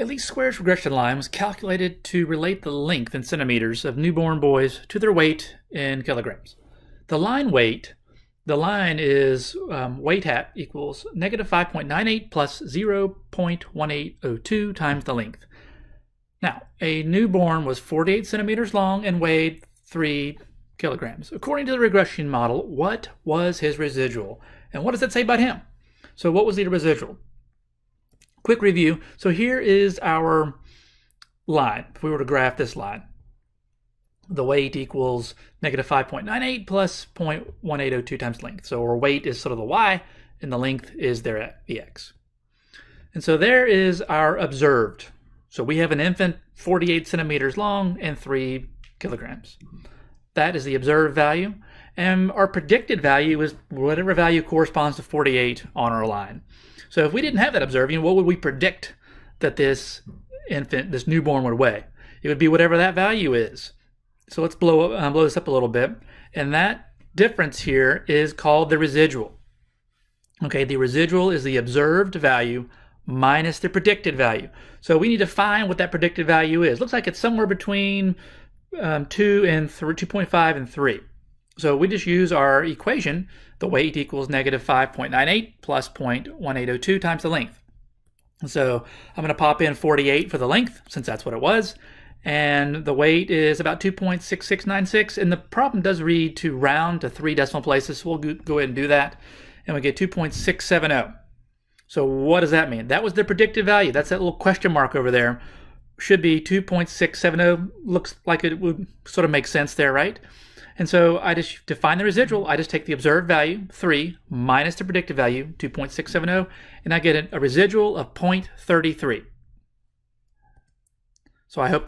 At least squares regression line was calculated to relate the length in centimeters of newborn boys to their weight in kilograms. The line weight, the line is um, weight hat equals negative 5.98 plus 0.1802 times the length. Now, a newborn was 48 centimeters long and weighed 3 kilograms. According to the regression model, what was his residual? And what does that say about him? So, what was the residual? quick review. So here is our line. If we were to graph this line, the weight equals negative 5.98 plus 0.1802 times length. So our weight is sort of the y, and the length is there at the x. And so there is our observed. So we have an infant 48 centimeters long and 3 kilograms. That is the observed value. And um, our predicted value is whatever value corresponds to 48 on our line. So if we didn't have that observing, what would we predict that this infant, this newborn would weigh? It would be whatever that value is. So let's blow, up, uh, blow this up a little bit. And that difference here is called the residual. Okay, the residual is the observed value minus the predicted value. So we need to find what that predicted value is. Looks like it's somewhere between um, 2 and 3, 2.5 and 3. So we just use our equation, the weight equals negative 5.98 plus 0.1802 times the length. So I'm going to pop in 48 for the length, since that's what it was. And the weight is about 2.6696. And the problem does read to round to three decimal places. So we'll go ahead and do that. And we get 2.670. So what does that mean? That was the predicted value. That's that little question mark over there. Should be 2.670. Looks like it would sort of make sense there, right? And so I just define the residual. I just take the observed value, 3, minus the predicted value, 2.670, and I get a residual of 0.33. So I hope